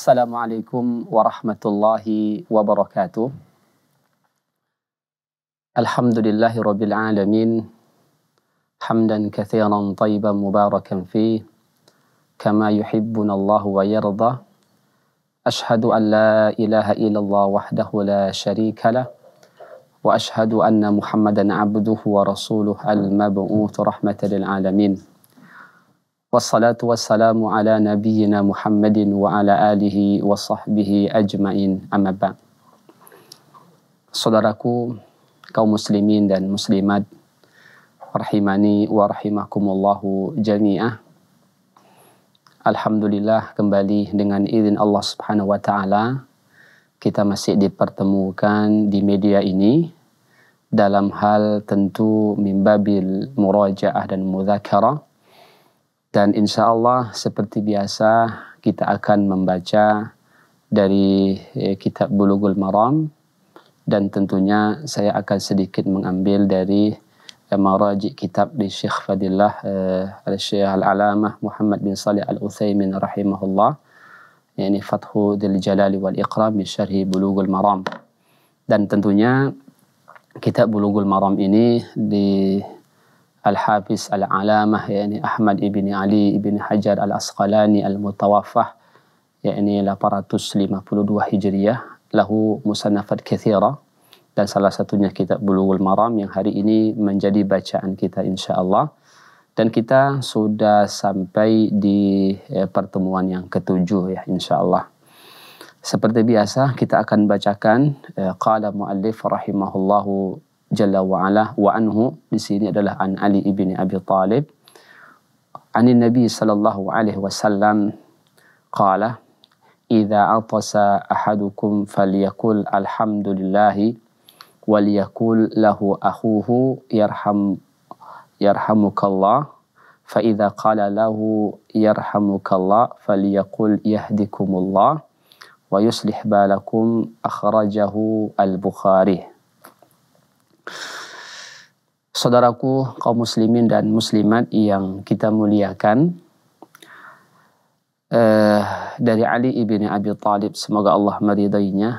السلام عليكم ورحمة الله وبركاته الحمد لله رب العالمين حمدا كثيرا طيبا مباركا فيه كما يحبنا الله ويرضى أشهد أن لا إله إلا الله وحده لا شريك له وأشهد أن محمدا عبده ورسوله المبعوث رحمة للعالمين wassalatu wassalamu ala nabiyyina Muhammadin wa ala alihi wa sahbihi ajmain amma ba. Saudaraku, kaum muslimin dan muslimat, rahimani wa rahimakumullahu jami'ah. Alhamdulillah kembali dengan izin Allah Subhanahu wa taala kita masih dipertemukan di media ini dalam hal tentu mimbabil murajaah dan mudzakarah dan insya Allah seperti biasa kita akan membaca dari eh, kitab Bulughul Maram dan tentunya saya akan sedikit mengambil dari eh, maraji kitab di Syekh Fadillah eh, Al-Syekh Al-Alamah Muhammad bin Salih Al-Uthaymin rahimahullah yani Fathu Dil Jalali wal Iqram bi Syarhi Bulughul Maram dan tentunya kitab Bulughul Maram ini di Al-Hafiz Al-Alamah yakni Ahmad ibn Ali ibn Hajar Al-Asqalani Al-Mutawafah yakni 852 Hijriah lahu musannafat kathira dan salah satunya kitab Bulughul Maram yang hari ini menjadi bacaan kita insyaallah dan kita sudah sampai di eh, pertemuan yang ketujuh ya insyaallah seperti biasa kita akan bacakan eh, qala muallif rahimahullahu Jalla ala wa anhu di sini adalah an Ali ibni Abi Talib عن النبي صلى الله عليه وسلم قال إذا عطس أحدكم فليقل الحمد لله وليقل له أخوه يرحم يرحمك الله فإذا قال له يرحمك الله فليقل يهدكم الله ويصلح بالكم أخرجه البخاري Saudaraku kaum muslimin dan muslimat yang kita muliakan eh, dari Ali ibni Abi Talib semoga Allah meridainya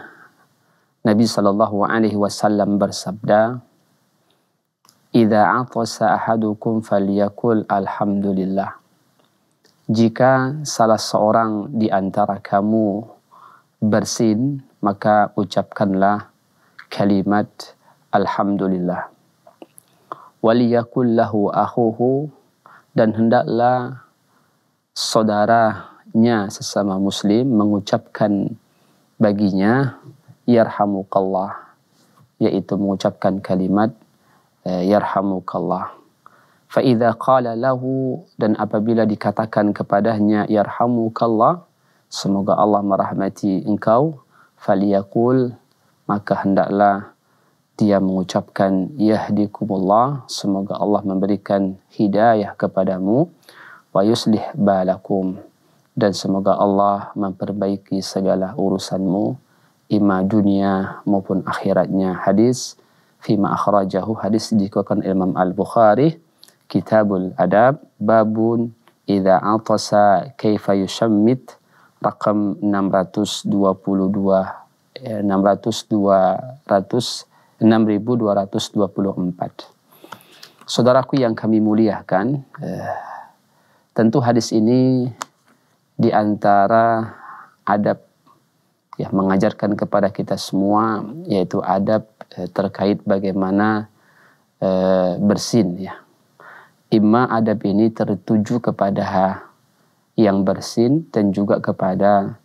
Nabi Shallallahu Alaihi Wasallam bersabda ahadukum alhamdulillah jika salah seorang di antara kamu bersin, maka ucapkanlah kalimat Alhamdulillah. Waliyakullahu ahuhu dan hendaklah saudaranya sesama muslim mengucapkan baginya yarhamukallah yaitu mengucapkan kalimat eh, yarhamukallah fa idza qala lahu dan apabila dikatakan kepadanya yarhamukallah semoga Allah merahmati engkau faliyakul maka hendaklah dia mengucapkan yahdikumullah semoga Allah memberikan hidayah kepadamu wa yuslih balakum dan semoga Allah memperbaiki segala urusanmu ima dunia maupun akhiratnya hadis fima akhrajahu hadis dikeluarkan Imam Al-Bukhari Kitabul Adab babun idza atasa kaifa yushammit rakam 622 600 200 6224. Saudaraku yang kami muliakan, eh, tentu hadis ini di antara adab ya mengajarkan kepada kita semua yaitu adab eh, terkait bagaimana eh, bersin ya. Ima adab ini tertuju kepada yang bersin dan juga kepada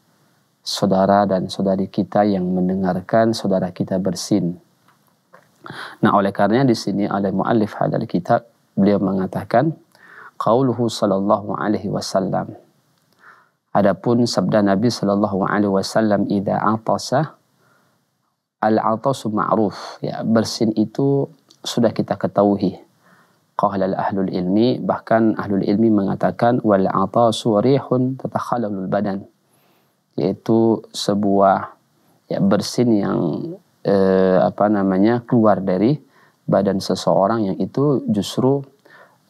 saudara dan saudari kita yang mendengarkan saudara kita bersin. Nah, oleh karenanya di sini oleh muallif hadal kitab beliau mengatakan qauluhu sallallahu alaihi wasallam. Adapun sabda Nabi sallallahu alaihi wasallam idza atasa al-atasu ma'ruf ya bersin itu sudah kita ketahui qala ahlul ilmi bahkan ahlul ilmi mengatakan wal atasu rihun tatakhalalul badan yaitu sebuah ya bersin yang eh, apa namanya keluar dari badan seseorang yang itu justru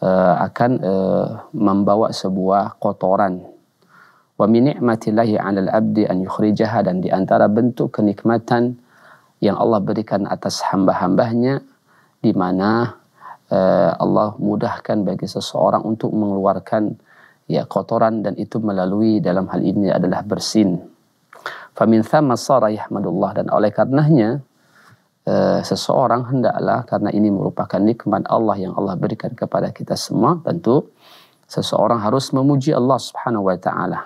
eh, akan eh, membawa sebuah kotoran. Wa min ni'matillahi 'alal 'abdi an yukhrijaha dan di antara bentuk kenikmatan yang Allah berikan atas hamba-hambanya di mana eh, Allah mudahkan bagi seseorang untuk mengeluarkan ya kotoran dan itu melalui dalam hal ini adalah bersin. Famin thumma sara yahmadullah dan oleh karenanya e, seseorang hendaklah karena ini merupakan nikmat Allah yang Allah berikan kepada kita semua tentu seseorang harus memuji Allah Subhanahu wa taala.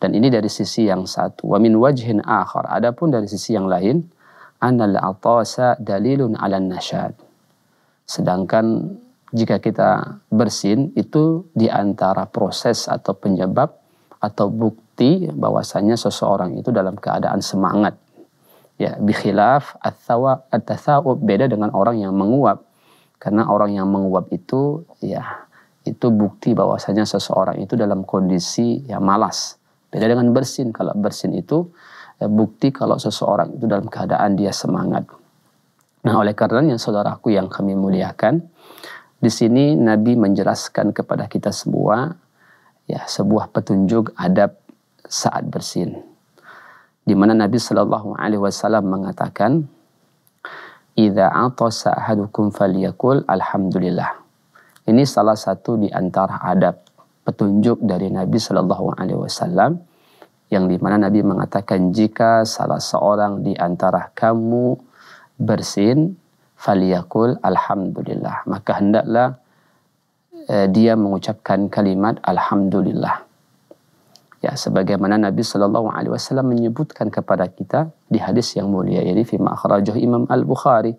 Dan ini dari sisi yang satu. Wa min wajhin akhar. Adapun dari sisi yang lain, anal atasa dalilun 'alan nashad. Sedangkan jika kita bersin itu diantara proses atau penyebab atau bukti bahwasanya seseorang itu dalam keadaan semangat ya bikhilaf atsawa at beda dengan orang yang menguap karena orang yang menguap itu ya itu bukti bahwasanya seseorang itu dalam kondisi ya malas beda dengan bersin kalau bersin itu ya, bukti kalau seseorang itu dalam keadaan dia semangat nah oleh yang saudaraku yang kami muliakan di sini Nabi menjelaskan kepada kita semua ya sebuah petunjuk adab saat bersin di mana Nabi Shallallahu Alaihi Wasallam mengatakan, "Ida atasa ahadukum faliyakul alhamdulillah." Ini salah satu di antara adab petunjuk dari Nabi Shallallahu Alaihi Wasallam yang di mana Nabi mengatakan jika salah seorang di antara kamu bersin faliyakul alhamdulillah maka hendaklah eh, dia mengucapkan kalimat alhamdulillah ya sebagaimana Nabi Shallallahu Alaihi Wasallam menyebutkan kepada kita di hadis yang mulia ini fima Imam Al Bukhari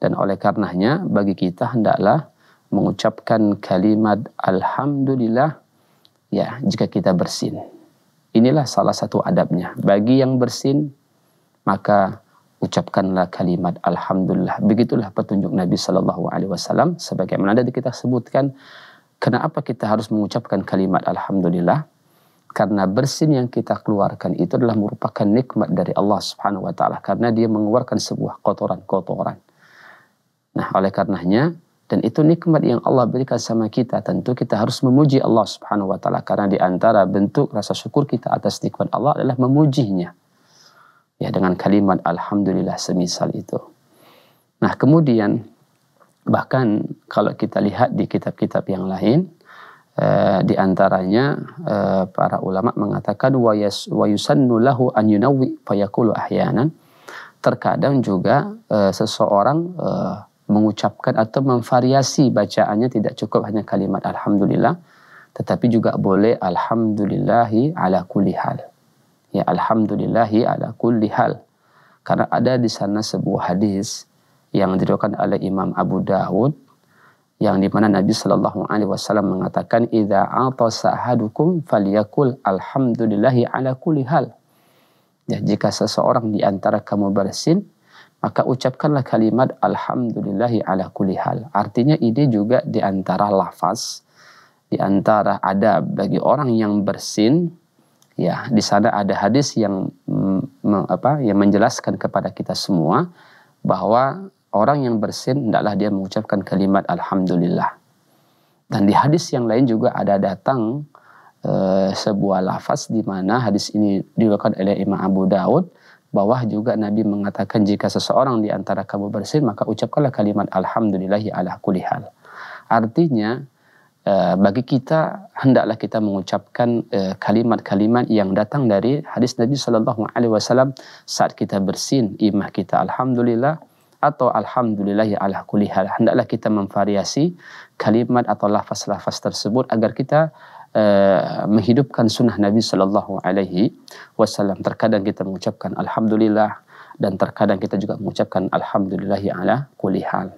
dan oleh karenanya bagi kita hendaklah mengucapkan kalimat alhamdulillah ya jika kita bersin inilah salah satu adabnya bagi yang bersin maka ucapkanlah kalimat alhamdulillah begitulah petunjuk Nabi Shallallahu Alaihi Wasallam sebagaimana tadi kita sebutkan kenapa kita harus mengucapkan kalimat alhamdulillah karena bersin yang kita keluarkan itu adalah merupakan nikmat dari Allah Subhanahu wa taala karena dia mengeluarkan sebuah kotoran-kotoran. Nah, oleh karenanya dan itu nikmat yang Allah berikan sama kita, tentu kita harus memuji Allah Subhanahu wa taala karena di antara bentuk rasa syukur kita atas nikmat Allah adalah memujinya. Ya, dengan kalimat alhamdulillah semisal itu. Nah, kemudian bahkan kalau kita lihat di kitab-kitab yang lain Eh, di antaranya eh, para ulama mengatakan wa yusannu lahu an yunawwi fayaqulu ahyanan terkadang juga eh, seseorang eh, mengucapkan atau memvariasi bacaannya tidak cukup hanya kalimat alhamdulillah tetapi juga boleh alhamdulillahi ala kulli hal ya alhamdulillahi ala kulli hal karena ada di sana sebuah hadis yang diriwayatkan oleh Imam Abu Dawud yang dimana Nabi Shallallahu Alaihi Wasallam mengatakan idza atasahadukum faliyakul alhamdulillahi ala kulli hal ya jika seseorang di antara kamu bersin maka ucapkanlah kalimat alhamdulillahi ala kulli hal artinya ini juga di antara lafaz di antara ada bagi orang yang bersin ya di sana ada hadis yang apa yang menjelaskan kepada kita semua bahwa orang yang bersin hendaklah dia mengucapkan kalimat alhamdulillah. Dan di hadis yang lain juga ada datang e, sebuah lafaz di mana hadis ini diwakilkan oleh Imam Abu Daud bahwa juga Nabi mengatakan jika seseorang di antara kamu bersin maka ucapkanlah kalimat alhamdulillahi ala kulli hal. Artinya e, bagi kita hendaklah kita mengucapkan eh, kalimat-kalimat e, yang datang dari hadis Nabi Shallallahu alaihi wasallam saat kita bersin imah kita alhamdulillah atau alhamdulillah ya ala kulli hal. Hendaklah kita memvariasi kalimat atau lafaz-lafaz tersebut agar kita uh, menghidupkan sunnah Nabi Shallallahu Alaihi Wasallam. Terkadang kita mengucapkan alhamdulillah dan terkadang kita juga mengucapkan alhamdulillah ya ala kulli hal.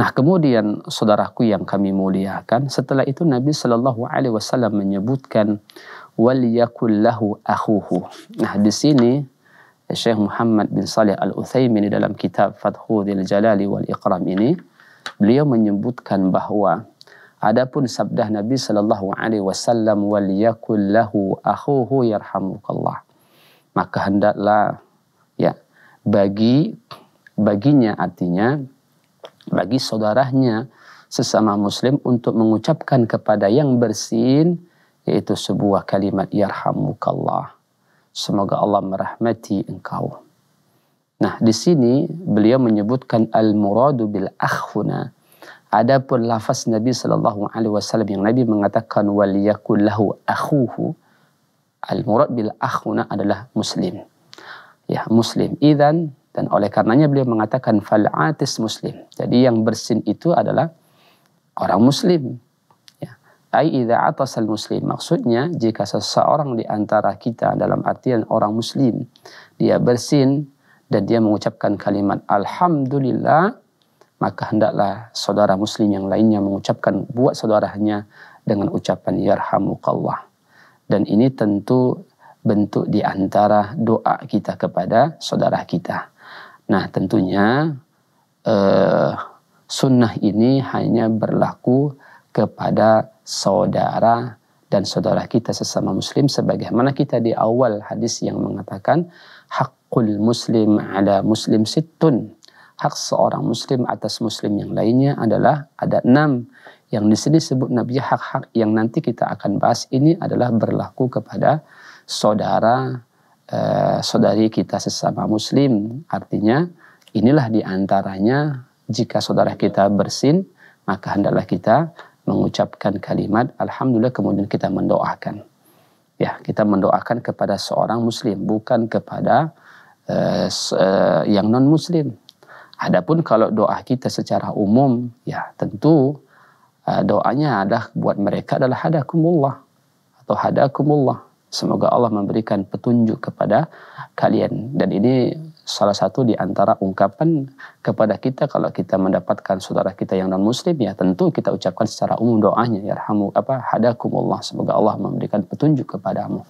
Nah, kemudian saudaraku yang kami muliakan, setelah itu Nabi Shallallahu alaihi wasallam menyebutkan wal yakul lahu akhuhu. Nah, di sini Syekh Muhammad bin Saleh Al-Utsaimin dalam kitab Fathu Dzil Jalali wal Iqram ini beliau menyebutkan bahawa adapun sabda Nabi sallallahu alaihi wasallam wal yakul lahu akhuhu yarhamukallah maka hendaklah ya bagi baginya artinya bagi saudaranya sesama muslim untuk mengucapkan kepada yang bersin yaitu sebuah kalimat yarhamukallah Semoga Allah merahmati engkau. Nah, di sini beliau menyebutkan al-muradu bil akhuna. Adapun lafaz Nabi sallallahu alaihi wasallam yang Nabi mengatakan waliyakul lahu akhuhu. Al-murad bil akhuna adalah muslim. Ya, muslim. Idzan dan oleh karenanya beliau mengatakan fal'atis muslim. Jadi yang bersin itu adalah orang muslim. Aida idza atasal muslim. Maksudnya jika seseorang di antara kita dalam artian orang muslim dia bersin dan dia mengucapkan kalimat alhamdulillah maka hendaklah saudara muslim yang lainnya mengucapkan buat saudaranya dengan ucapan yarhamukallah. Dan ini tentu bentuk di antara doa kita kepada saudara kita. Nah, tentunya eh, sunnah ini hanya berlaku kepada saudara dan saudara kita sesama muslim sebagaimana kita di awal hadis yang mengatakan hakul muslim ada muslim situn hak seorang muslim atas muslim yang lainnya adalah ada enam yang di sini sebut nabi ya, hak-hak yang nanti kita akan bahas ini adalah berlaku kepada saudara eh, saudari kita sesama muslim artinya inilah diantaranya jika saudara kita bersin maka hendaklah kita mengucapkan kalimat alhamdulillah kemudian kita mendoakan. Ya, kita mendoakan kepada seorang muslim bukan kepada uh, uh, yang non muslim. Adapun kalau doa kita secara umum ya tentu uh, doanya adalah buat mereka adalah hadakumullah atau hadakumullah. Semoga Allah memberikan petunjuk kepada kalian dan ini salah satu di antara ungkapan kepada kita kalau kita mendapatkan saudara kita yang non muslim ya tentu kita ucapkan secara umum doanya ya rahmu apa hadakumullah semoga Allah memberikan petunjuk kepadamu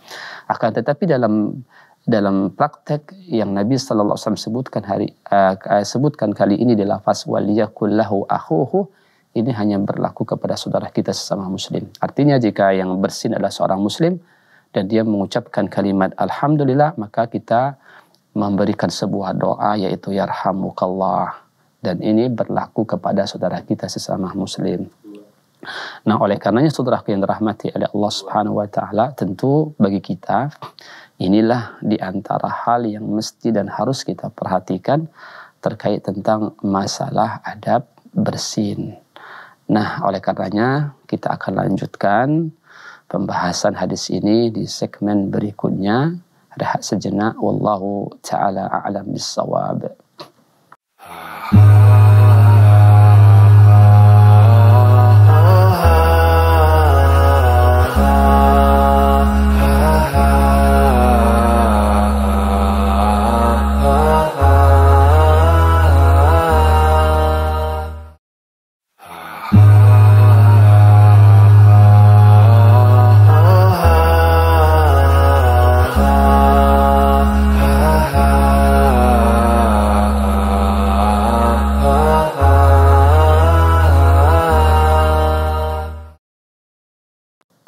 akan tetapi dalam dalam praktek yang Nabi saw. sebutkan hari uh, sebutkan kali ini di lafaz waliyakullahu akhuhu ini hanya berlaku kepada saudara kita sesama muslim artinya jika yang bersin adalah seorang muslim dan dia mengucapkan kalimat alhamdulillah maka kita memberikan sebuah doa yaitu yarhamukallah dan ini berlaku kepada saudara kita sesama muslim. Nah, oleh karenanya saudara yang dirahmati oleh Allah Subhanahu wa taala, tentu bagi kita inilah di antara hal yang mesti dan harus kita perhatikan terkait tentang masalah adab bersin. Nah, oleh karenanya kita akan lanjutkan pembahasan hadis ini di segmen berikutnya رحاس الجناء والله تعالى أعلم بالصواب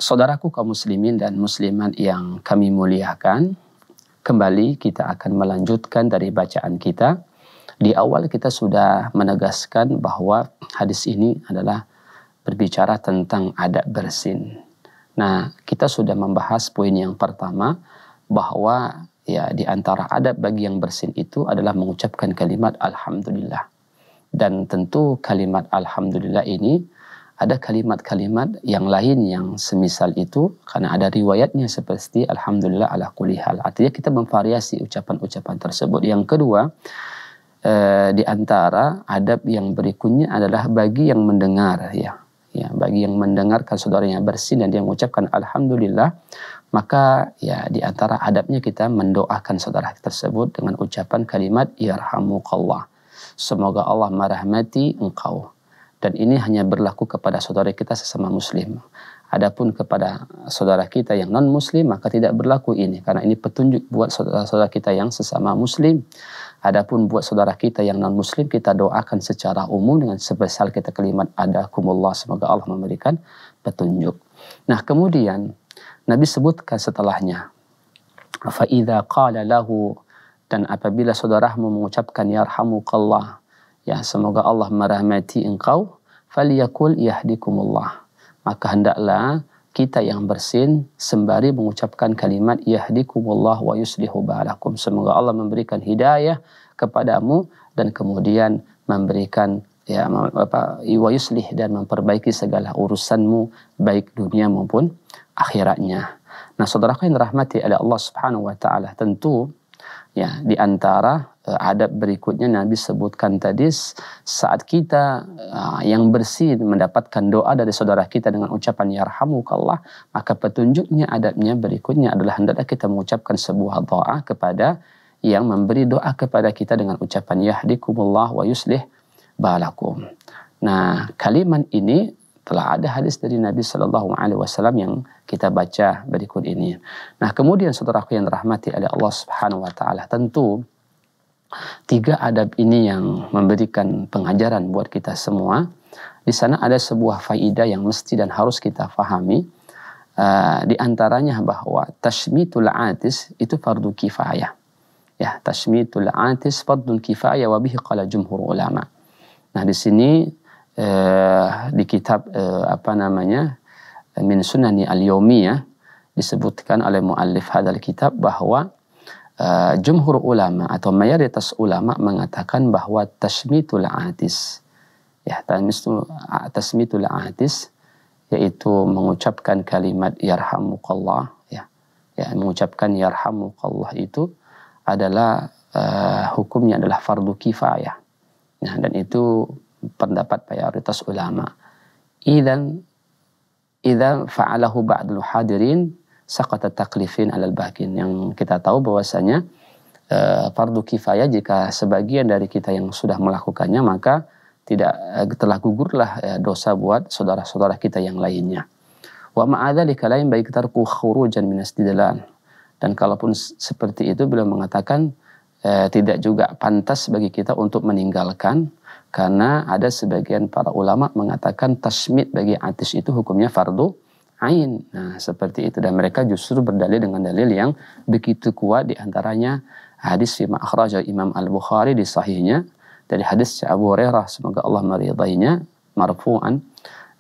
saudaraku kaum muslimin dan muslimat yang kami muliakan, kembali kita akan melanjutkan dari bacaan kita. Di awal kita sudah menegaskan bahwa hadis ini adalah berbicara tentang adab bersin. Nah, kita sudah membahas poin yang pertama bahwa ya di antara adab bagi yang bersin itu adalah mengucapkan kalimat alhamdulillah. Dan tentu kalimat alhamdulillah ini ada kalimat-kalimat yang lain yang semisal itu karena ada riwayatnya seperti alhamdulillah ala kulli hal. Artinya kita memvariasi ucapan-ucapan tersebut. Yang kedua, eh, di antara adab yang berikutnya adalah bagi yang mendengar ya. Ya, bagi yang mendengarkan saudaranya bersin dan dia mengucapkan alhamdulillah, maka ya di antara adabnya kita mendoakan saudara tersebut dengan ucapan kalimat yarhamukallah. Semoga Allah merahmati engkau dan ini hanya berlaku kepada saudara kita sesama muslim. Adapun kepada saudara kita yang non muslim maka tidak berlaku ini karena ini petunjuk buat saudara-saudara kita yang sesama muslim. Adapun buat saudara kita yang non muslim kita doakan secara umum dengan sebesar kita kalimat kumullah semoga Allah memberikan petunjuk. Nah, kemudian Nabi sebutkan setelahnya fa qala lahu dan apabila saudaramu mengucapkan yarhamukallah Ya, semoga Allah merahmati engkau. Faliyakul yahdikumullah. Maka hendaklah kita yang bersin sembari mengucapkan kalimat yahdikumullah wa yuslihu balakum. Semoga Allah memberikan hidayah kepadamu dan kemudian memberikan ya apa wa yuslih dan memperbaiki segala urusanmu baik dunia maupun akhiratnya. Nah, saudaraku yang rahmati oleh Allah Subhanahu wa taala, tentu Ya, di antara eh, adab berikutnya Nabi sebutkan tadi saat kita eh, yang bersih mendapatkan doa dari saudara kita dengan ucapan ya yarhamukallah maka petunjuknya adabnya berikutnya adalah hendaklah kita mengucapkan sebuah doa kepada yang memberi doa kepada kita dengan ucapan yahdikumullah wa yuslih balakum. Nah, kalimat ini telah ada hadis dari Nabi Shallallahu Alaihi Wasallam yang kita baca berikut ini. Nah kemudian saudaraku yang rahmati oleh Allah Subhanahu Wa Taala tentu tiga adab ini yang memberikan pengajaran buat kita semua. Di sana ada sebuah faidah yang mesti dan harus kita fahami. Uh, di antaranya bahwa tashmitul atis itu fardu kifayah. Ya, tashmitul atis fardu kifayah wa bihi qala jumhur ulama. Nah, di sini eh, di kitab eh, apa namanya min sunani al ya disebutkan oleh muallif hadal kitab bahwa Uh, jumhur ulama atau mayoritas ulama mengatakan bahwa tasmitul atis ya tasmitul atis yaitu mengucapkan kalimat yarhamukallah ya ya mengucapkan yarhamukallah itu adalah uh, hukumnya adalah fardu kifayah nah dan itu pendapat mayoritas ulama. Idan idan fa'alahu ba'dul hadirin saqata taklifin alal bakin yang kita tahu bahwasanya e, kifayah jika sebagian dari kita yang sudah melakukannya maka tidak eh, telah gugurlah e, dosa buat saudara-saudara kita yang lainnya. Wa ma'adzalika lain baik tarku khurujan min istidlal. Dan kalaupun seperti itu beliau mengatakan e, tidak juga pantas bagi kita untuk meninggalkan karena ada sebagian para ulama mengatakan tasmid bagi atis itu hukumnya fardu ain. Nah, seperti itu dan mereka justru berdalil dengan dalil yang begitu kuat di antaranya hadis fi akhrajah Imam Al-Bukhari di sahihnya dari hadis Abu Hurairah semoga Allah meridainya marfu'an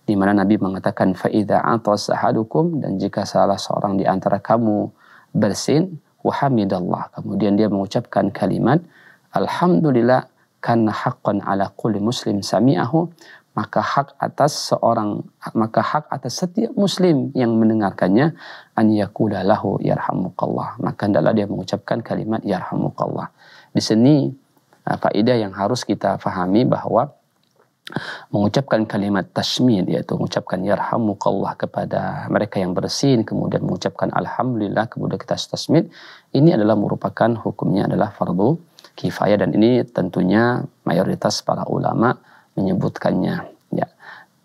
di mana Nabi mengatakan fa idza atas dan jika salah seorang di antara kamu bersin wahamidallah kemudian dia mengucapkan kalimat alhamdulillah karena hakon ala kulli muslim sami'ahu maka hak atas seorang maka hak atas setiap muslim yang mendengarkannya an yaqula lahu yarhamukallah maka hendaklah dia mengucapkan kalimat yarhamukallah di sini uh, faedah yang harus kita fahami bahwa mengucapkan kalimat tasmid yaitu mengucapkan yarhamukallah kepada mereka yang bersin kemudian mengucapkan alhamdulillah kemudian kita tasmid ini adalah merupakan hukumnya adalah fardu kifayah dan ini tentunya mayoritas para ulama menyebutkannya ya.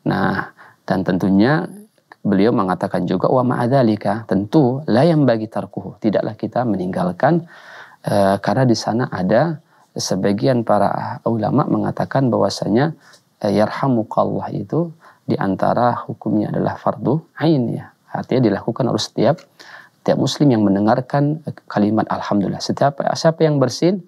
Nah, dan tentunya beliau mengatakan juga wa ma'adzalika tentu la yang bagi tarkuhu tidaklah kita meninggalkan e, karena di sana ada sebagian para ulama mengatakan bahwasanya e, yarhamukallah itu di hukumnya adalah fardu ain ya. Artinya dilakukan oleh setiap setiap muslim yang mendengarkan eh, kalimat alhamdulillah. Setiap siapa yang bersin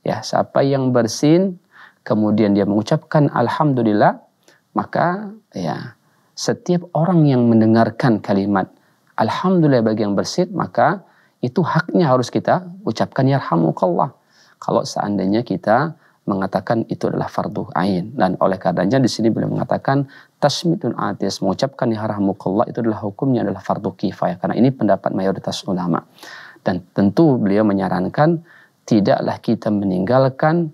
Ya, siapa yang bersin kemudian dia mengucapkan alhamdulillah, maka ya setiap orang yang mendengarkan kalimat alhamdulillah bagi yang bersin, maka itu haknya harus kita ucapkan ya yarhamukallah. Kalau seandainya kita mengatakan itu adalah fardhu ain dan oleh karenanya di sini beliau mengatakan tasmidun atis mengucapkan ya yarhamukallah itu adalah hukumnya adalah fardhu kifayah karena ini pendapat mayoritas ulama dan tentu beliau menyarankan tidaklah kita meninggalkan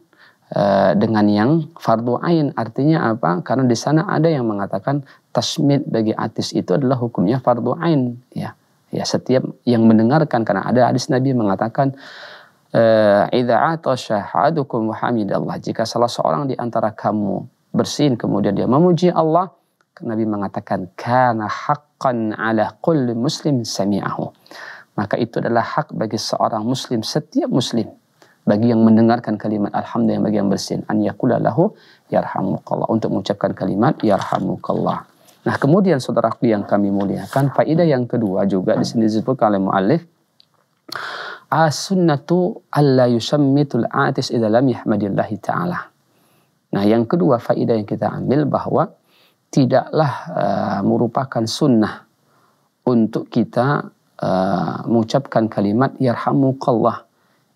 uh, dengan yang fardu ain. Artinya apa? Karena di sana ada yang mengatakan tasmid bagi atis itu adalah hukumnya fardu ain. Ya, ya setiap yang mendengarkan karena ada hadis Nabi mengatakan eh, idza Jika salah seorang di antara kamu bersin kemudian dia memuji Allah, Nabi mengatakan karena hakkan ala kulli muslim sami'ahu maka itu adalah hak bagi seorang muslim, setiap muslim. Bagi yang mendengarkan kalimat Alhamdulillah bagi yang bersin. An yakula lahu yarhamukallah. Untuk mengucapkan kalimat yarhamukallah. Nah kemudian saudaraku yang kami muliakan. Faedah yang kedua juga di sini disebut oleh mu'alif. As-sunnatu alla yusammitul atis idha lam yahmadillahi ta'ala. Nah yang kedua faedah yang kita ambil bahwa tidaklah uh, merupakan sunnah untuk kita Eh, mengucapkan kalimat yarhamukallah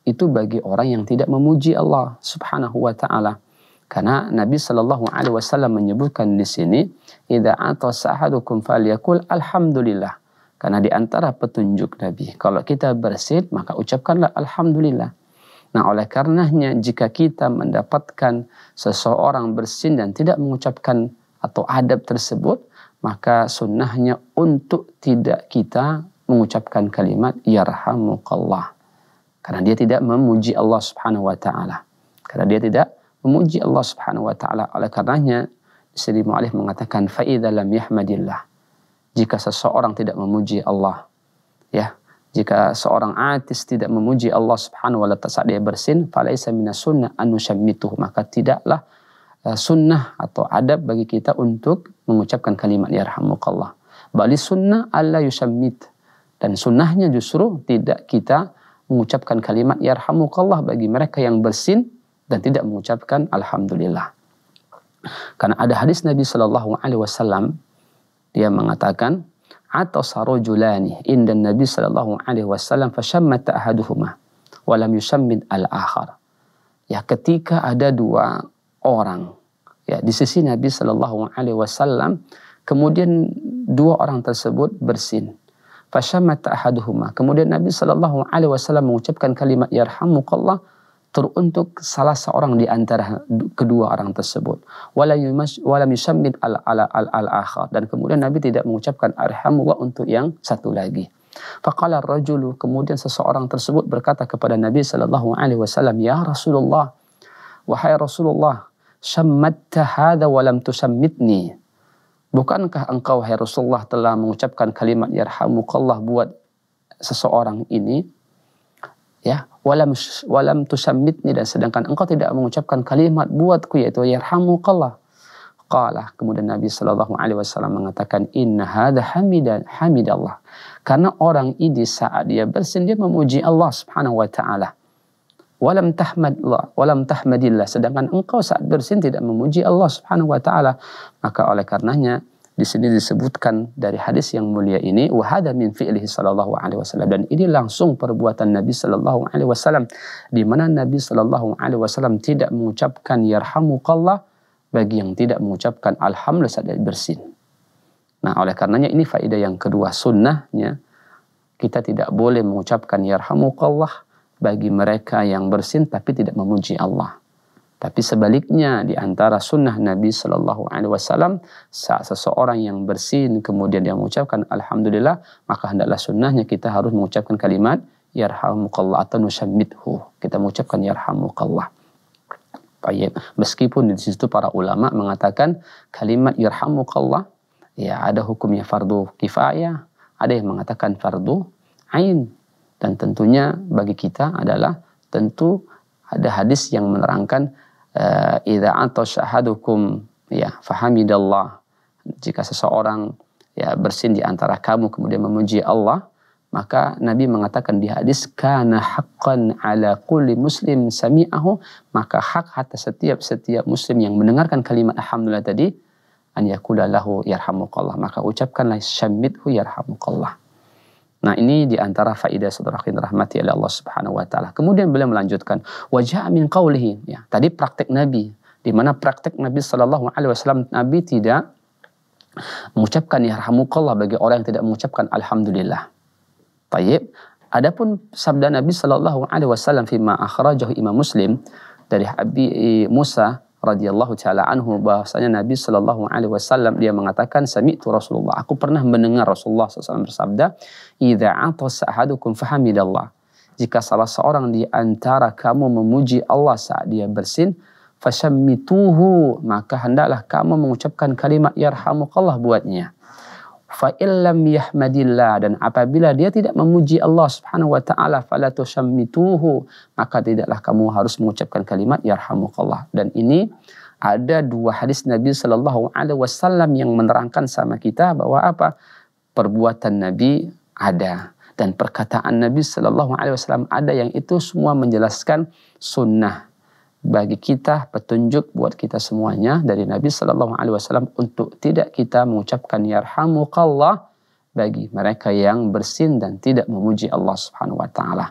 itu bagi orang yang tidak memuji Allah Subhanahu wa taala. Karena Nabi Shallallahu Alaihi Wasallam menyebutkan di sini, "Ida atas ahadukum falyakul alhamdulillah." Karena di antara petunjuk Nabi, kalau kita bersin maka ucapkanlah alhamdulillah. Nah, oleh karenanya jika kita mendapatkan seseorang bersin dan tidak mengucapkan atau adab tersebut, maka sunnahnya untuk tidak kita mengucapkan kalimat yarhamukallah. Karena dia tidak memuji Allah Subhanahu wa taala. Karena dia tidak memuji Allah Subhanahu wa taala. Oleh karenanya Sri Mu'alif mengatakan faida lam yahmadillah. Jika seseorang tidak memuji Allah, ya, jika seorang artis tidak memuji Allah Subhanahu wa taala saat dia bersin, falaisa minas sunnah an maka tidaklah eh, sunnah atau adab bagi kita untuk mengucapkan kalimat yarhamukallah. Bali sunnah alla yusammit. Dan sunnahnya justru tidak kita mengucapkan kalimat yarhamukallah bagi mereka yang bersin dan tidak mengucapkan alhamdulillah. Karena ada hadis Nabi Shallallahu Alaihi Wasallam dia mengatakan atau sarojulani dan Nabi Shallallahu Alaihi Wasallam fashammata ahaduhuma walam yusammid al akhar. Ya ketika ada dua orang ya di sisi Nabi Shallallahu Alaihi Wasallam kemudian dua orang tersebut bersin fashamata ahaduhuma. Kemudian Nabi sallallahu alaihi wasallam mengucapkan kalimat yarhamukallah teruntuk salah seorang di antara kedua orang tersebut. Walam yumas ala ala al ala al akhar dan kemudian Nabi tidak mengucapkan arhamullah untuk yang satu lagi. Fakala ar-rajulu kemudian seseorang tersebut berkata kepada Nabi sallallahu alaihi wasallam ya Rasulullah wahai Rasulullah shammatta hadha walam lam Bukankah engkau, hai Rasulullah, telah mengucapkan kalimat yarhamukallah buat seseorang ini? Ya, walam walam tusammitni dan sedangkan engkau tidak mengucapkan kalimat buatku yaitu yarhamukallah. Qala. Kemudian Nabi Shallallahu Alaihi Wasallam mengatakan Inna hada hamidan hamidallah. Karena orang ini saat dia bersin dia memuji Allah Subhanahu Wa Taala walam tahmadillah walam tahmadillah sedangkan engkau saat bersin tidak memuji Allah Subhanahu wa taala maka oleh karenanya di sini disebutkan dari hadis yang mulia ini wahada min fi'lihi sallallahu alaihi wasallam dan ini langsung perbuatan Nabi sallallahu alaihi wasallam di mana Nabi sallallahu alaihi wasallam tidak mengucapkan yarhamukallah bagi yang tidak mengucapkan alhamdulillah saat bersin. Nah, oleh karenanya ini faedah yang kedua sunnahnya kita tidak boleh mengucapkan yarhamukallah bagi mereka yang bersin tapi tidak memuji Allah. Tapi sebaliknya di antara sunnah Nabi Shallallahu Alaihi Wasallam saat seseorang yang bersin kemudian dia mengucapkan alhamdulillah maka hendaklah sunnahnya kita harus mengucapkan kalimat yarhamukallah atau nushamidhu Kita mengucapkan yarhamukallah. Baik, meskipun di situ para ulama mengatakan kalimat yarhamukallah ya ada hukumnya fardu kifayah, ada yang mengatakan fardu ain dan tentunya bagi kita adalah tentu ada hadis yang menerangkan eh, idza atau syahadukum ya fahamidallah jika seseorang ya bersin di antara kamu kemudian memuji Allah maka Nabi mengatakan di hadis kana haqqan ala kulli muslim sami'ahu maka hak atas setiap setiap muslim yang mendengarkan kalimat alhamdulillah tadi an yakula lahu yarhamukallah maka ucapkanlah syamidhu yarhamukallah Nah ini diantara faidah saudara rahmati oleh Allah subhanahu wa ta'ala. Kemudian beliau melanjutkan. Wajah min qawlihi. Ya, tadi praktek Nabi. Di mana praktek Nabi saw Alaihi Wasallam Nabi tidak mengucapkan yarhamukallah bagi orang yang tidak mengucapkan alhamdulillah. Tayyib. Adapun sabda Nabi saw Alaihi Wasallam fima akhrajahu Imam Muslim dari Abi Musa radhiyallahu taala anhu bahwasanya Nabi saw Alaihi Wasallam dia mengatakan sami'tu Rasulullah. Aku pernah mendengar Rasulullah SAW bersabda idza ahadukum fahamidallah. Jika salah seorang di antara kamu memuji Allah saat dia bersin, fasyammituhu, maka hendaklah kamu mengucapkan kalimat yarhamukallah buatnya. Fa illam yahmadillah dan apabila dia tidak memuji Allah Subhanahu wa taala fala maka tidaklah kamu harus mengucapkan kalimat yarhamukallah. Dan ini ada dua hadis Nabi saw yang menerangkan sama kita bahwa apa perbuatan Nabi ada dan perkataan Nabi Shallallahu Alaihi Wasallam ada yang itu semua menjelaskan sunnah bagi kita petunjuk buat kita semuanya dari Nabi Shallallahu Alaihi Wasallam untuk tidak kita mengucapkan yarhamukallah bagi mereka yang bersin dan tidak memuji Allah Subhanahu Wa Taala.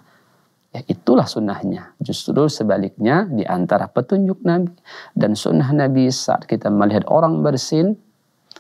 Ya itulah sunnahnya. Justru sebaliknya di antara petunjuk Nabi dan sunnah Nabi saat kita melihat orang bersin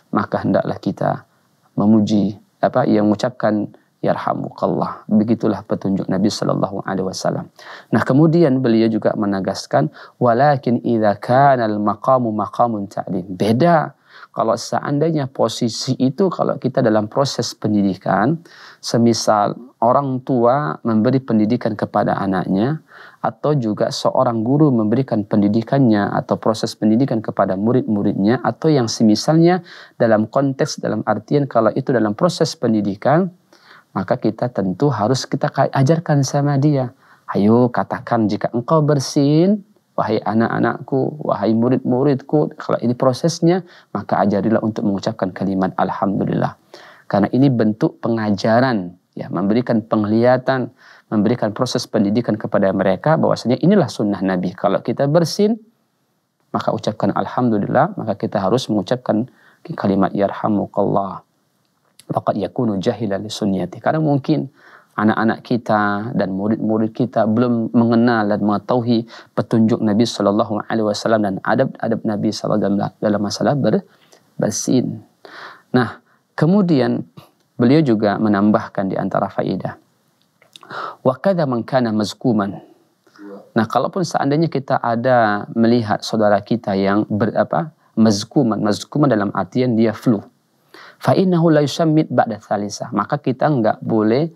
maka hendaklah kita memuji apa yang mengucapkan yarhamukallah. Begitulah petunjuk Nabi sallallahu alaihi wasallam. Nah, kemudian beliau juga menegaskan walakin idza kana al-maqamu maqamun ta'lim. Beda kalau seandainya posisi itu kalau kita dalam proses pendidikan, semisal orang tua memberi pendidikan kepada anaknya, atau juga seorang guru memberikan pendidikannya atau proses pendidikan kepada murid-muridnya atau yang semisalnya dalam konteks dalam artian kalau itu dalam proses pendidikan maka kita tentu harus kita ajarkan sama dia ayo katakan jika engkau bersin wahai anak-anakku wahai murid-muridku kalau ini prosesnya maka ajarilah untuk mengucapkan kalimat alhamdulillah karena ini bentuk pengajaran ya memberikan penglihatan memberikan proses pendidikan kepada mereka bahwasanya inilah sunnah Nabi. Kalau kita bersin, maka ucapkan Alhamdulillah, maka kita harus mengucapkan kalimat Yarhamuqallah. Fakat yakunu jahila li sunniyati. Karena mungkin anak-anak kita dan murid-murid kita belum mengenal dan mengetahui petunjuk Nabi Shallallahu Alaihi Wasallam dan adab-adab Nabi SAW dalam, dalam masalah ber, bersin. Nah, kemudian beliau juga menambahkan di antara faidah wakada mengkana mazkuman. Nah, kalaupun seandainya kita ada melihat saudara kita yang ber, apa, mazkuman, mazkuman dalam artian dia flu. Fa ba'da Maka kita enggak boleh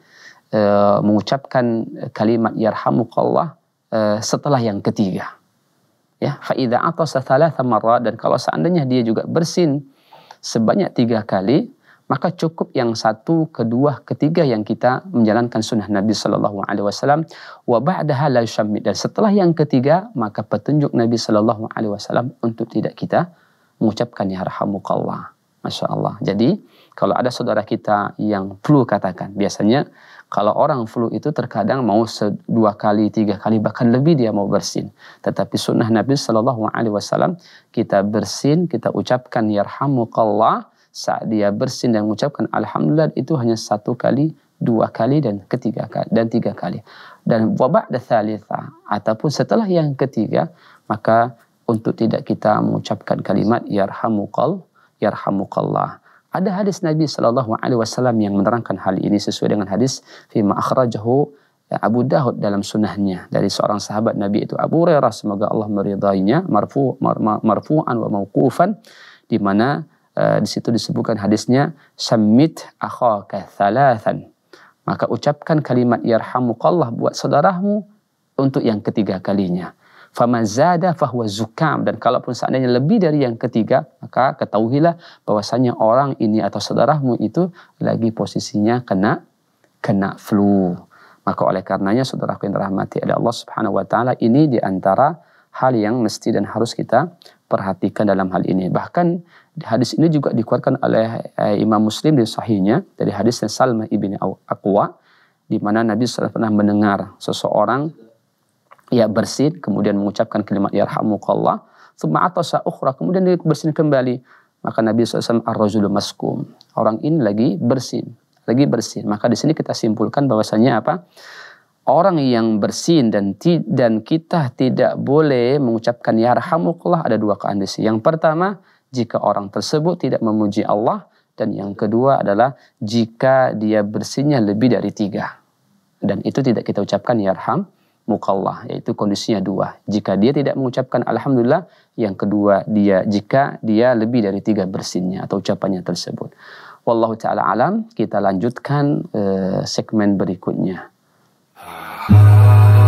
eh, mengucapkan kalimat yarhamuqallah uh, eh, setelah yang ketiga. Ya, fa'idah atau atasa thalatha dan kalau seandainya dia juga bersin sebanyak tiga kali, maka cukup yang satu, kedua, ketiga yang kita menjalankan sunnah Nabi Shallallahu Alaihi Wasallam. Wa ba'daha la dan setelah yang ketiga maka petunjuk Nabi Shallallahu Alaihi Wasallam untuk tidak kita mengucapkan ya rahamukallah. Masya Allah. Jadi kalau ada saudara kita yang flu katakan, biasanya kalau orang flu itu terkadang mau dua kali, tiga kali, bahkan lebih dia mau bersin. Tetapi sunnah Nabi Shallallahu Alaihi Wasallam kita bersin, kita ucapkan yarhamukallah, ya saat dia bersin dan mengucapkan alhamdulillah itu hanya satu kali, dua kali dan ketiga kali dan tiga kali. Dan wabak dathalitha ataupun setelah yang ketiga maka untuk tidak kita mengucapkan kalimat yarhamuqal yarhamuqallah. Ada hadis Nabi sallallahu alaihi wasallam yang menerangkan hal ini sesuai dengan hadis fi ma Abu Dahud dalam sunnahnya dari seorang sahabat Nabi itu Abu Rara semoga Allah meridainya marfu mar, mar, marfu'an wa mauqufan di mana Eh, di situ disebutkan hadisnya samit akhaka thalathan. Maka ucapkan kalimat yarhamukallah buat saudaramu untuk yang ketiga kalinya. Famazada fahuwa zukam. Dan kalaupun seandainya lebih dari yang ketiga, maka ketahuilah bahwasanya orang ini atau saudaramu itu lagi posisinya kena kena flu. Maka oleh karenanya saudaraku yang dirahmati oleh Allah Subhanahu wa taala ini diantara hal yang mesti dan harus kita perhatikan dalam hal ini. Bahkan hadis ini juga dikuatkan oleh eh, Imam Muslim di sahihnya dari hadisnya Salma ibni Aqwa di mana Nabi SAW pernah mendengar seseorang ya bersin kemudian mengucapkan kalimat ya yarhamukallah thumma atasa ukhra kemudian dia bersin kembali maka Nabi SAW ar-rajulu maskum orang ini lagi bersin lagi bersin maka di sini kita simpulkan bahwasanya apa orang yang bersin dan dan kita tidak boleh mengucapkan ya rahmukullah ada dua kondisi. Yang pertama, jika orang tersebut tidak memuji Allah dan yang kedua adalah jika dia bersinnya lebih dari tiga dan itu tidak kita ucapkan yarham ya mukallah yaitu kondisinya dua jika dia tidak mengucapkan alhamdulillah yang kedua dia jika dia lebih dari tiga bersinnya atau ucapannya tersebut wallahu taala alam kita lanjutkan eh, segmen berikutnya Ah.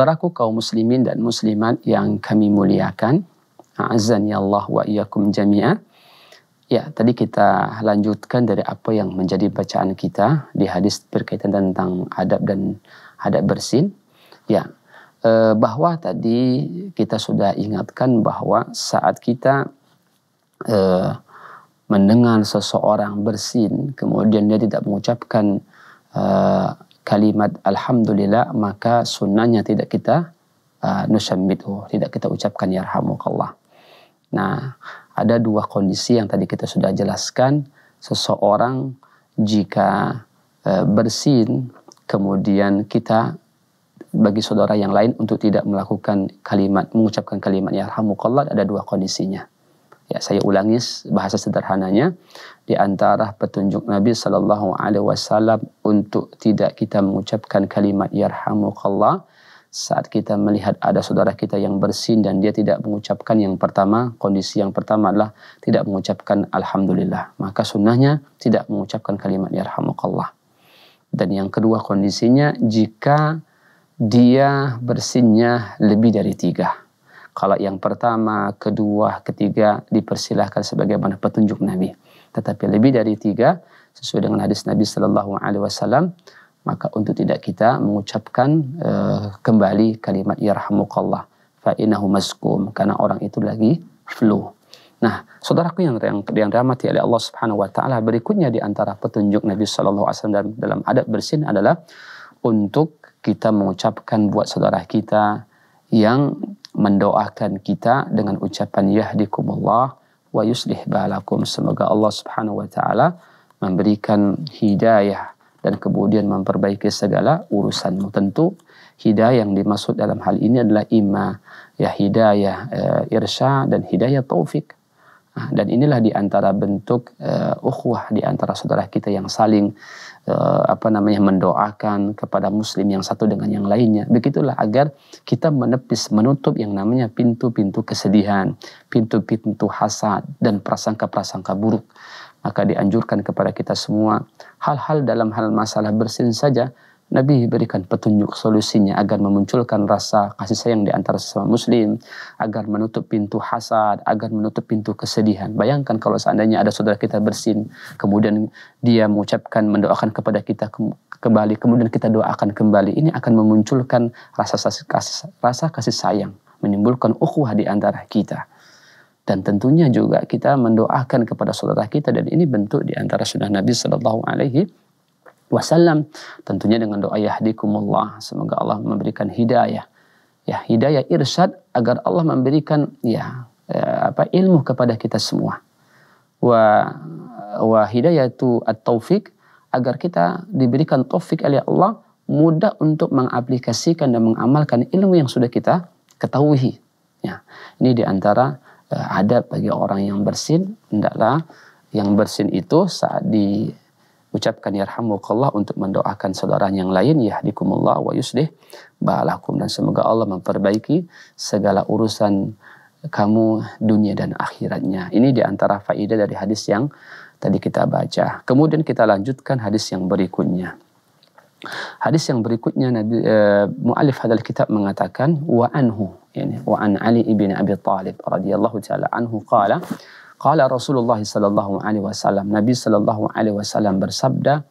Saudaraku kaum muslimin dan muslimat yang kami muliakan, azan ya Allah wa iyyakum jami'a. Ya, tadi kita lanjutkan dari apa yang menjadi bacaan kita di hadis berkaitan tentang adab dan adab bersin. Ya, eh, bahwa tadi kita sudah ingatkan bahwa saat kita eh, mendengar seseorang bersin, kemudian dia tidak mengucapkan eh, kalimat alhamdulillah maka sunnahnya tidak kita uh, oh, tidak kita ucapkan ya Allah. Nah, ada dua kondisi yang tadi kita sudah jelaskan, seseorang jika uh, bersin kemudian kita bagi saudara yang lain untuk tidak melakukan kalimat mengucapkan kalimat ya Allah, ada dua kondisinya. Ya, saya ulangi bahasa sederhananya di antara petunjuk Nabi Shallallahu Alaihi Wasallam untuk tidak kita mengucapkan kalimat yarhamukallah saat kita melihat ada saudara kita yang bersin dan dia tidak mengucapkan yang pertama kondisi yang pertama adalah tidak mengucapkan alhamdulillah maka sunnahnya tidak mengucapkan kalimat yarhamukallah dan yang kedua kondisinya jika dia bersinnya lebih dari tiga kalau yang pertama, kedua, ketiga dipersilahkan sebagaimana petunjuk Nabi. Tetapi lebih dari tiga, sesuai dengan hadis Nabi Shallallahu Alaihi Wasallam, maka untuk tidak kita mengucapkan uh, kembali kalimat yarhamukallah fa inahu maskum karena orang itu lagi flu. Nah, saudaraku yang yang, yang dirahmati oleh Allah Subhanahu wa taala, berikutnya di antara petunjuk Nabi sallallahu alaihi wasallam dalam, dalam adab bersin adalah untuk kita mengucapkan buat saudara kita yang mendoakan kita dengan ucapan yahdikumullah wa yuslih balakum semoga Allah Subhanahu wa taala memberikan hidayah dan kemudian memperbaiki segala urusanmu tentu hidayah yang dimaksud dalam hal ini adalah imma ya hidayah e, irsyad dan hidayah taufik Nah, dan inilah di antara bentuk uh, eh, ukhwah di antara saudara kita yang saling uh, apa namanya mendoakan kepada muslim yang satu dengan yang lainnya. Begitulah agar kita menepis menutup yang namanya pintu-pintu kesedihan, pintu-pintu hasad dan prasangka-prasangka buruk. Maka dianjurkan kepada kita semua hal-hal dalam hal masalah bersin saja Nabi berikan petunjuk solusinya agar memunculkan rasa kasih sayang di antara sesama muslim, agar menutup pintu hasad, agar menutup pintu kesedihan. Bayangkan kalau seandainya ada saudara kita bersin, kemudian dia mengucapkan, mendoakan kepada kita kembali, kemudian kita doakan kembali. Ini akan memunculkan rasa kasih, rasa kasih sayang, menimbulkan ukhuwah di antara kita dan tentunya juga kita mendoakan kepada saudara kita dan ini bentuk di antara sunnah Nabi Shallallahu Alaihi wasallam tentunya dengan doa yahdikumullah semoga Allah memberikan hidayah ya hidayah irsyad agar Allah memberikan ya eh, apa ilmu kepada kita semua wa wa hidayatu at-taufik agar kita diberikan taufik oleh Allah mudah untuk mengaplikasikan dan mengamalkan ilmu yang sudah kita ketahui ya ini diantara uh, eh, adab bagi orang yang bersin hendaklah yang bersin itu saat di ucapkan yarhamukallah untuk mendoakan saudara yang lain yahdikumullah wa yuslih ba'alakum dan semoga Allah memperbaiki segala urusan kamu dunia dan akhiratnya. Ini diantara faidah dari hadis yang tadi kita baca. Kemudian kita lanjutkan hadis yang berikutnya. Hadis yang berikutnya Nabi e, muallif hadal kitab mengatakan wa anhu yani wa an Ali ibn Abi Talib radhiyallahu taala anhu qala Qala Rasulullah sallallahu alaihi wasallam. Nabi sallallahu alaihi wasallam bersabda,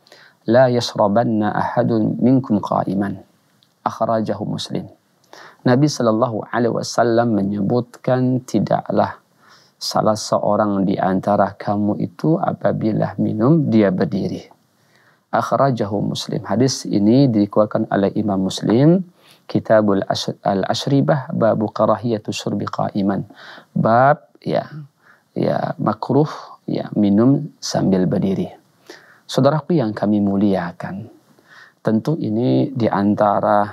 "La yashrabanna ahadun minkum qa'iman." Akhrajahu Muslim. Nabi sallallahu alaihi wasallam menyebutkan tidaklah salah seorang di antara kamu itu apabila minum dia berdiri. Akhrajahu Muslim. Hadis ini dikeluarkan oleh Imam Muslim Kitabul Ashribah Babu Karahiyatu Syurbi Qa'iman. Bab ya ya makruh ya minum sambil berdiri. Saudaraku yang kami muliakan, tentu ini diantara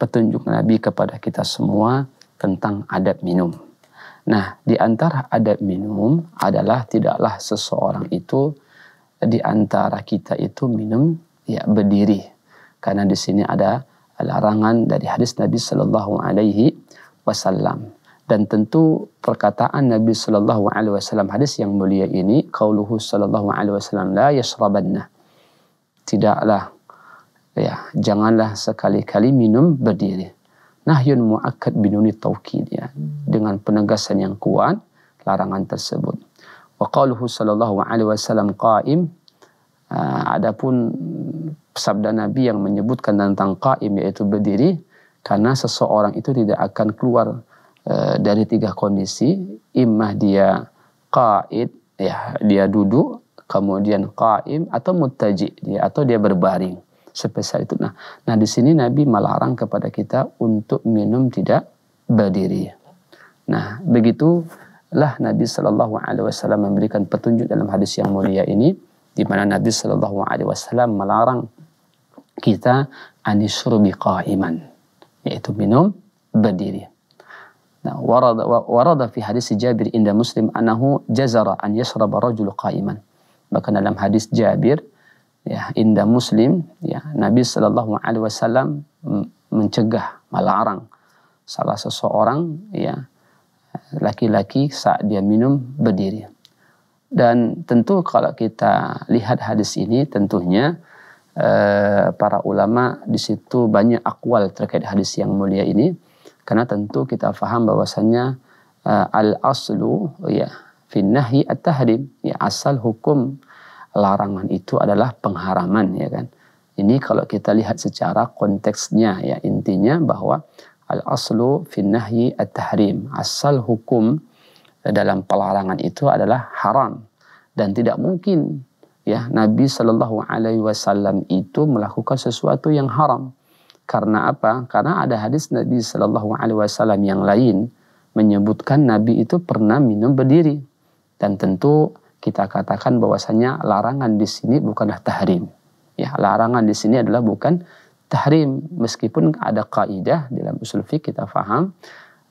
petunjuk Nabi kepada kita semua tentang adab minum. Nah, diantara adab minum adalah tidaklah seseorang itu diantara kita itu minum ya berdiri karena di sini ada larangan dari hadis Nabi Shallallahu Alaihi Wasallam dan tentu perkataan Nabi Shallallahu Alaihi Wasallam hadis yang mulia ini kauluhu Shallallahu Alaihi Wasallam la yashrabanna tidaklah ya janganlah sekali-kali minum berdiri nahyun muakkad binuni taukid ya dengan penegasan yang kuat larangan tersebut wa qauluhu sallallahu alaihi wasallam qaim ah, adapun sabda nabi yang menyebutkan tentang qaim yaitu berdiri karena seseorang itu tidak akan keluar Eh, dari tiga kondisi, imah dia qaid, ya dia duduk, kemudian kaim atau mutajik dia atau dia berbaring sebesar itu. Nah, nah di sini Nabi melarang kepada kita untuk minum tidak berdiri. Nah, begitulah Nabi Shallallahu Alaihi Wasallam memberikan petunjuk dalam hadis yang mulia ini, di mana Nabi Shallallahu Alaihi Wasallam melarang kita anisrubi kaiman, yaitu minum berdiri. Nah, warada, warada fi hadis Jabir inda Muslim anahu jazara an yashraba rajul qaiman. Maka dalam hadis Jabir ya inda Muslim ya Nabi sallallahu alaihi wasallam mencegah melarang salah seseorang ya laki-laki saat dia minum berdiri. Dan tentu kalau kita lihat hadis ini tentunya eh, para ulama di situ banyak akwal terkait hadis yang mulia ini karena tentu kita faham bahwasannya uh, al-aslu ya fin at-tahrim ya asal hukum larangan itu adalah pengharaman ya kan. Ini kalau kita lihat secara konteksnya ya intinya bahwa al-aslu fin at-tahrim. Asal hukum dalam pelarangan itu adalah haram dan tidak mungkin ya Nabi saw itu melakukan sesuatu yang haram karena apa? Karena ada hadis Nabi Shallallahu Alaihi Wasallam yang lain menyebutkan Nabi itu pernah minum berdiri. Dan tentu kita katakan bahwasanya larangan di sini bukanlah tahrim. Ya, larangan di sini adalah bukan tahrim meskipun ada kaidah dalam usul fiqh kita faham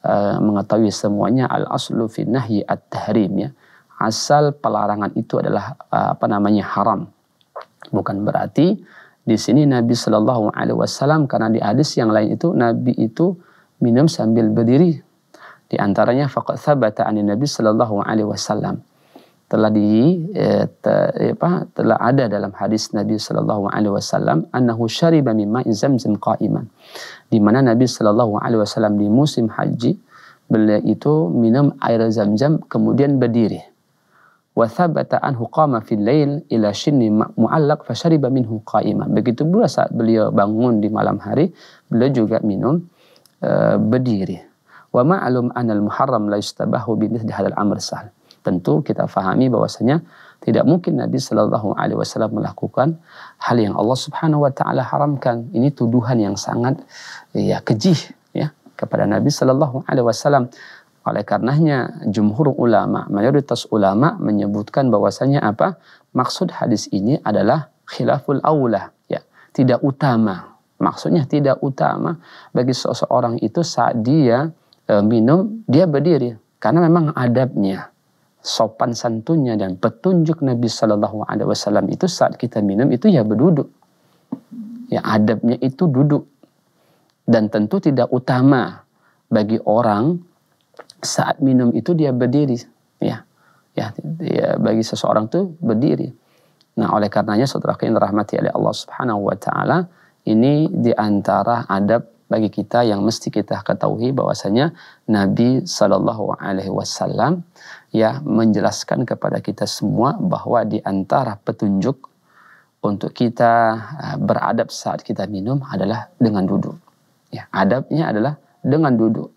e, mengetahui semuanya al aslu fi nahi at tahrim ya. Asal pelarangan itu adalah eh, apa namanya haram. Bukan berarti di sini Nabi Shallallahu Alaihi Wasallam karena di hadis yang lain itu Nabi itu minum sambil berdiri. Di antaranya fakat sabata ani Nabi Shallallahu Alaihi Wasallam telah di eh, eh, apa, telah ada dalam hadis Nabi Shallallahu Alaihi Wasallam annahu syariba mimma zamzam qaiman di mana Nabi Shallallahu Alaihi Wasallam di musim haji beliau itu minum air zam-zam kemudian berdiri wa thabata anhu qama fil lail ila shinni mu'allaq fashariba minhu Begitu pula saat beliau bangun di malam hari, beliau juga minum uh, berdiri. Wa ma'lum anal muharram la yustabahu bi mithli hadzal amr sahal. Tentu kita fahami bahwasanya tidak mungkin Nabi Shallallahu alaihi wasallam melakukan hal yang Allah Subhanahu wa taala haramkan. Ini tuduhan yang sangat ya kejih ya kepada Nabi Shallallahu alaihi wasallam oleh karenanya jumhur ulama, mayoritas ulama menyebutkan bahwasanya apa? Maksud hadis ini adalah khilaful aula, ya, tidak utama. Maksudnya tidak utama bagi seseorang itu saat dia e, minum dia berdiri karena memang adabnya sopan santunnya dan petunjuk Nabi Shallallahu Alaihi Wasallam itu saat kita minum itu ya berduduk ya adabnya itu duduk dan tentu tidak utama bagi orang saat minum itu dia berdiri ya ya dia, bagi seseorang tuh berdiri nah oleh karenanya saudaraku yang rahmati oleh Allah Subhanahu wa taala ini diantara adab bagi kita yang mesti kita ketahui bahwasanya Nabi Shallallahu Alaihi Wasallam ya menjelaskan kepada kita semua bahwa di antara petunjuk untuk kita eh, beradab saat kita minum adalah dengan duduk. Ya, adabnya adalah dengan duduk.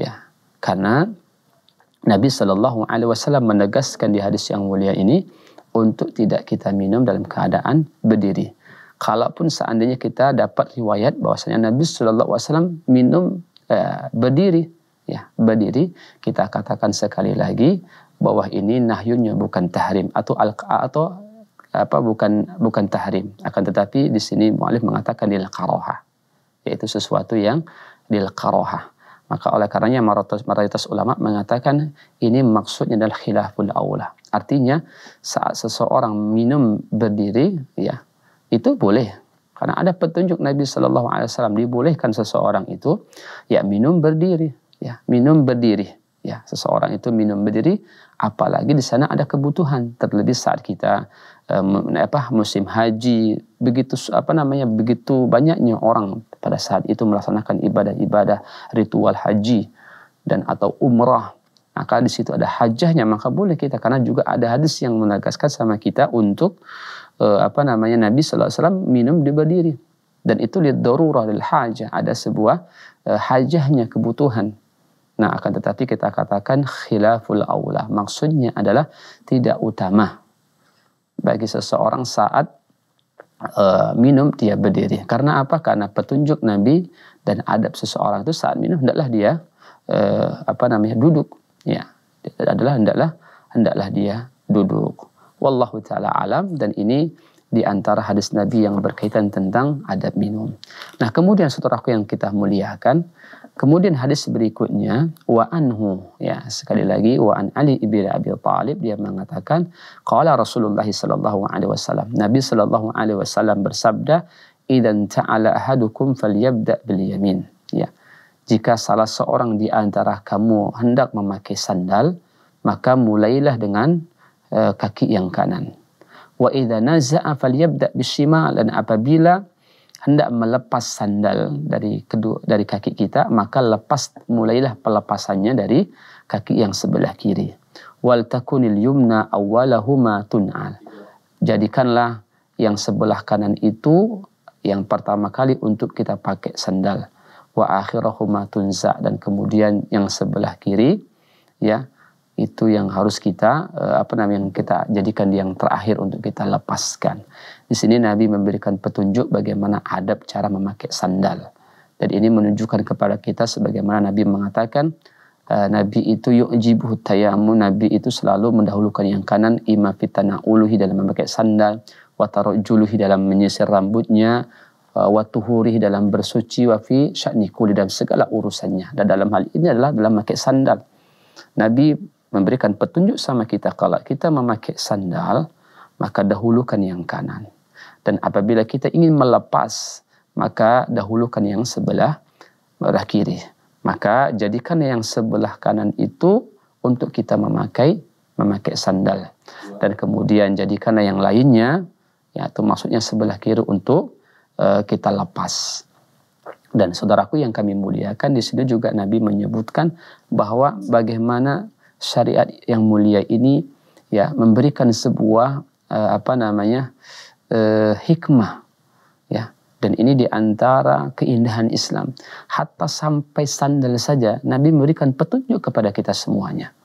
Ya, karena Nabi Shallallahu Alaihi Wasallam menegaskan di hadis yang mulia ini untuk tidak kita minum dalam keadaan berdiri. Kalaupun seandainya kita dapat riwayat bahwasanya Nabi Shallallahu Alaihi Wasallam minum eh, berdiri, ya berdiri, kita katakan sekali lagi bahwa ini nahyunya bukan tahrim atau al atau apa bukan bukan tahrim akan tetapi di sini mualif mengatakan roha yaitu sesuatu yang roha. Maka oleh karenanya mayoritas ulama mengatakan ini maksudnya adalah khilaful aula. Artinya saat seseorang minum berdiri ya itu boleh karena ada petunjuk Nabi Shallallahu Alaihi Wasallam dibolehkan seseorang itu ya minum berdiri ya minum berdiri Ya, seseorang itu minum berdiri, apalagi di sana ada kebutuhan. Terlebih saat kita um, apa musim haji, begitu apa namanya begitu banyaknya orang pada saat itu melaksanakan ibadah-ibadah ritual haji dan atau umrah. Maka di situ ada hajahnya, maka boleh kita karena juga ada hadis yang menegaskan sama kita untuk uh, apa namanya Nabi saw minum di berdiri dan itu lihat darurah lil hajah ada sebuah uh, hajahnya kebutuhan Nah, akan tetapi kita katakan khilaful aula. Maksudnya adalah tidak utama bagi seseorang saat e, minum dia berdiri. Karena apa? Karena petunjuk Nabi dan adab seseorang itu saat minum hendaklah dia e, apa namanya duduk. Ya, adalah hendaklah hendaklah dia duduk. Wallahu taala alam dan ini di antara hadis Nabi yang berkaitan tentang adab minum. Nah, kemudian aku yang kita muliakan, Kemudian hadis berikutnya wa anhu ya sekali lagi wa an Ali ibn Abi Thalib dia mengatakan qala Rasulullah sallallahu alaihi wasallam Nabi sallallahu alaihi wasallam bersabda idan ta'ala ahadukum falyabda bil yamin ya jika salah seorang di antara kamu hendak memakai sandal maka mulailah dengan uh, kaki yang kanan wa idza naza'a falyabda bis dan apabila hendak melepas sandal dari kedua dari kaki kita maka lepas mulailah pelepasannya dari kaki yang sebelah kiri wal takunil yumna awwalahuma tun'al jadikanlah yang sebelah kanan itu yang pertama kali untuk kita pakai sandal wa akhirahuma tunza dan kemudian yang sebelah kiri ya itu yang harus kita eh, apa namanya yang kita jadikan yang terakhir untuk kita lepaskan di sini Nabi memberikan petunjuk bagaimana adab cara memakai sandal. Dan ini menunjukkan kepada kita sebagaimana Nabi mengatakan eh, Nabi itu yu'jibuhu tayamu, Nabi itu selalu mendahulukan yang kanan ima fitana uluhi dalam memakai sandal, juluhi dalam menyisir rambutnya, eh, watuhuri dalam bersuci, wafi kulit dalam segala urusannya. Dan dalam hal ini adalah dalam memakai sandal. Nabi memberikan petunjuk sama kita kalau kita memakai sandal, maka dahulukan yang kanan. Dan apabila kita ingin melepas, maka dahulukan yang sebelah belah kiri. Maka jadikan yang sebelah kanan itu untuk kita memakai memakai sandal. Dan kemudian jadikan yang lainnya, yaitu maksudnya sebelah kiri untuk uh, kita lepas. Dan saudaraku yang kami muliakan di sini juga Nabi menyebutkan bahwa bagaimana syariat yang mulia ini ya memberikan sebuah uh, apa namanya Eh, hikmah ya dan ini diantara keindahan Islam hatta sampai sandal saja Nabi memberikan petunjuk kepada kita semuanya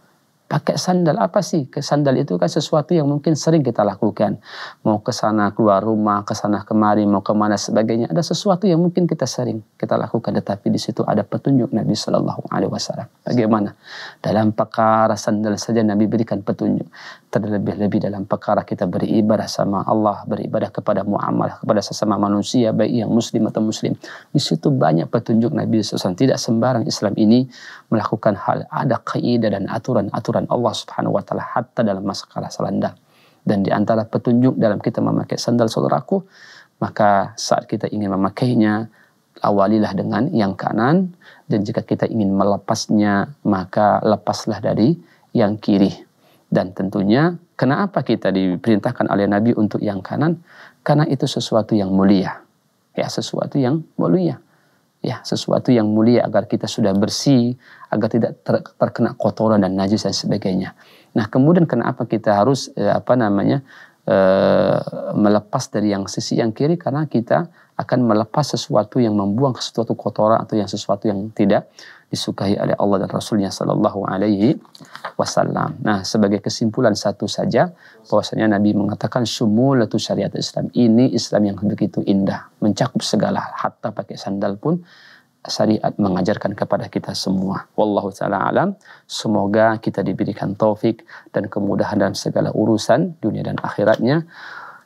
pakai sandal apa sih? Sandal itu kan sesuatu yang mungkin sering kita lakukan. Mau ke sana keluar rumah, ke sana kemari, mau kemana sebagainya. Ada sesuatu yang mungkin kita sering kita lakukan. Tetapi di situ ada petunjuk Nabi Shallallahu Alaihi Wasallam. Bagaimana? Dalam perkara sandal saja Nabi berikan petunjuk terlebih-lebih dalam perkara kita beribadah sama Allah, beribadah kepada muamalah kepada sesama manusia baik yang muslim atau muslim. Di situ banyak petunjuk Nabi SAW. Tidak sembarang Islam ini melakukan hal ada kaidah dan aturan-aturan Allah Subhanahu wa taala hatta dalam masalah selanda. Dan di antara petunjuk dalam kita memakai sandal saudaraku, maka saat kita ingin memakainya awalilah dengan yang kanan dan jika kita ingin melepasnya maka lepaslah dari yang kiri. Dan tentunya kenapa kita diperintahkan oleh Nabi untuk yang kanan? Karena itu sesuatu yang mulia. Ya, sesuatu yang mulia. Ya, sesuatu yang mulia agar kita sudah bersih, agar tidak ter terkena kotoran dan najis dan sebagainya. Nah, kemudian kenapa kita harus eh, apa namanya? Eh, melepas dari yang sisi yang kiri karena kita akan melepas sesuatu yang membuang sesuatu kotoran atau yang sesuatu yang tidak disukai oleh Allah dan Rasulnya Shallallahu Alaihi Wasallam. Nah, sebagai kesimpulan satu saja, bahwasanya Nabi mengatakan sumulatu syariat Islam ini Islam yang begitu indah, mencakup segala, hatta pakai sandal pun syariat mengajarkan kepada kita semua. Wallahu taala alam. Semoga kita diberikan taufik dan kemudahan dalam segala urusan dunia dan akhiratnya